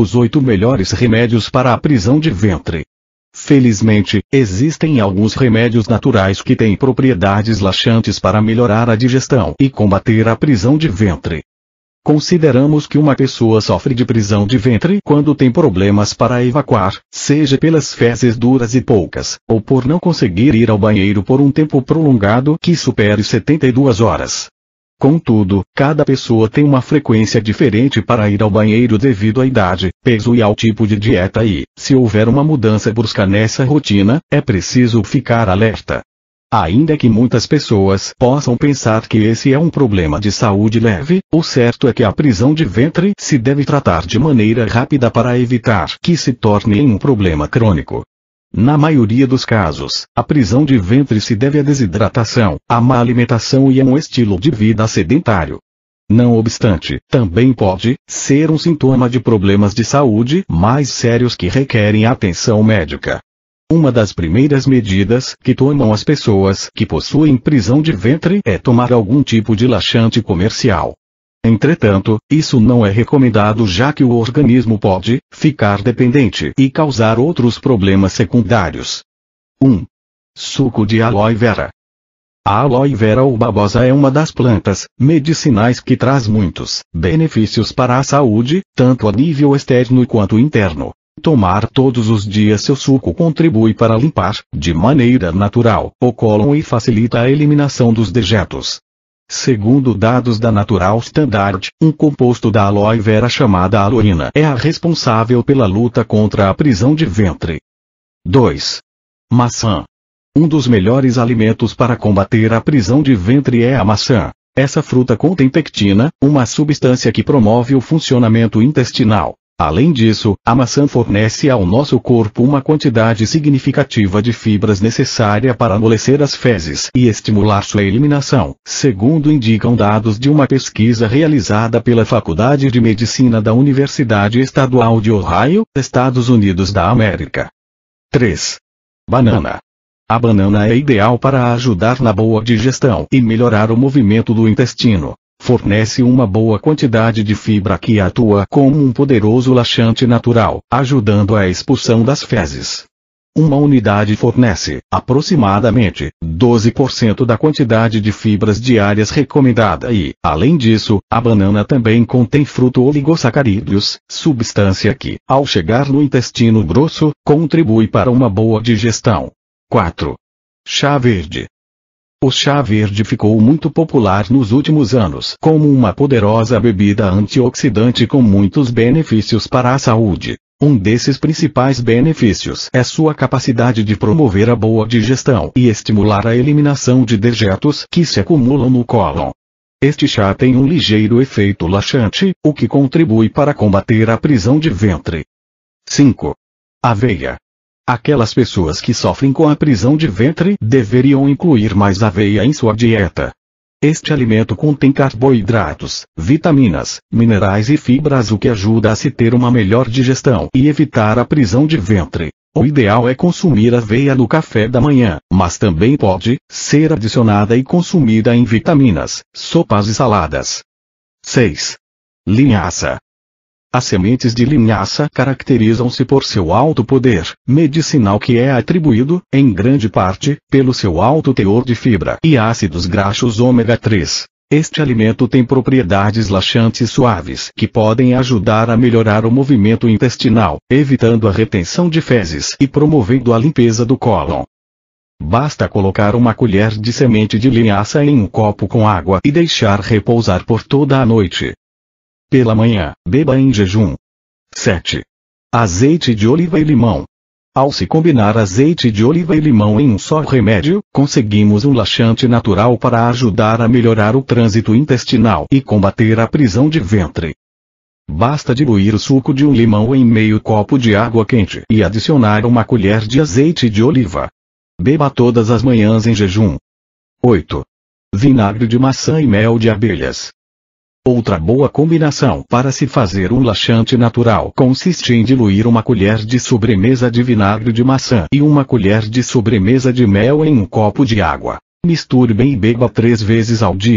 Os oito melhores remédios para a prisão de ventre. Felizmente, existem alguns remédios naturais que têm propriedades laxantes para melhorar a digestão e combater a prisão de ventre. Consideramos que uma pessoa sofre de prisão de ventre quando tem problemas para evacuar, seja pelas fezes duras e poucas, ou por não conseguir ir ao banheiro por um tempo prolongado que supere 72 horas. Contudo, cada pessoa tem uma frequência diferente para ir ao banheiro devido à idade, peso e ao tipo de dieta e, se houver uma mudança brusca nessa rotina, é preciso ficar alerta. Ainda que muitas pessoas possam pensar que esse é um problema de saúde leve, o certo é que a prisão de ventre se deve tratar de maneira rápida para evitar que se torne um problema crônico. Na maioria dos casos, a prisão de ventre se deve à desidratação, à má alimentação e a um estilo de vida sedentário. Não obstante, também pode ser um sintoma de problemas de saúde mais sérios que requerem atenção médica. Uma das primeiras medidas que tomam as pessoas que possuem prisão de ventre é tomar algum tipo de laxante comercial. Entretanto, isso não é recomendado já que o organismo pode ficar dependente e causar outros problemas secundários. 1. Suco de aloe vera. A aloe vera ou babosa é uma das plantas medicinais que traz muitos benefícios para a saúde, tanto a nível externo quanto interno. Tomar todos os dias seu suco contribui para limpar, de maneira natural, o cólon e facilita a eliminação dos dejetos. Segundo dados da Natural Standard, um composto da aloe vera chamada aloína é a responsável pela luta contra a prisão de ventre. 2. Maçã. Um dos melhores alimentos para combater a prisão de ventre é a maçã. Essa fruta contém pectina, uma substância que promove o funcionamento intestinal. Além disso, a maçã fornece ao nosso corpo uma quantidade significativa de fibras necessária para amolecer as fezes e estimular sua eliminação, segundo indicam dados de uma pesquisa realizada pela Faculdade de Medicina da Universidade Estadual de Ohio, Estados Unidos da América. 3. Banana. A banana é ideal para ajudar na boa digestão e melhorar o movimento do intestino. Fornece uma boa quantidade de fibra que atua como um poderoso laxante natural, ajudando a expulsão das fezes. Uma unidade fornece, aproximadamente, 12% da quantidade de fibras diárias recomendada e, além disso, a banana também contém fruto oligosacarídeos, substância que, ao chegar no intestino grosso, contribui para uma boa digestão. 4. Chá verde. O chá verde ficou muito popular nos últimos anos como uma poderosa bebida antioxidante com muitos benefícios para a saúde. Um desses principais benefícios é sua capacidade de promover a boa digestão e estimular a eliminação de dejetos que se acumulam no cólon. Este chá tem um ligeiro efeito laxante, o que contribui para combater a prisão de ventre. 5. Aveia. Aquelas pessoas que sofrem com a prisão de ventre deveriam incluir mais aveia em sua dieta. Este alimento contém carboidratos, vitaminas, minerais e fibras, o que ajuda a se ter uma melhor digestão e evitar a prisão de ventre. O ideal é consumir aveia no café da manhã, mas também pode ser adicionada e consumida em vitaminas, sopas e saladas. 6. Linhaça. As sementes de linhaça caracterizam-se por seu alto poder medicinal que é atribuído, em grande parte, pelo seu alto teor de fibra e ácidos graxos ômega 3. Este alimento tem propriedades laxantes suaves que podem ajudar a melhorar o movimento intestinal, evitando a retenção de fezes e promovendo a limpeza do cólon. Basta colocar uma colher de semente de linhaça em um copo com água e deixar repousar por toda a noite. Pela manhã, beba em jejum. 7. Azeite de oliva e limão. Ao se combinar azeite de oliva e limão em um só remédio, conseguimos um laxante natural para ajudar a melhorar o trânsito intestinal e combater a prisão de ventre. Basta diluir o suco de um limão em meio copo de água quente e adicionar uma colher de azeite de oliva. Beba todas as manhãs em jejum. 8. Vinagre de maçã e mel de abelhas. Outra boa combinação para se fazer um laxante natural consiste em diluir uma colher de sobremesa de vinagre de maçã e uma colher de sobremesa de mel em um copo de água. Misture bem e beba três vezes ao dia.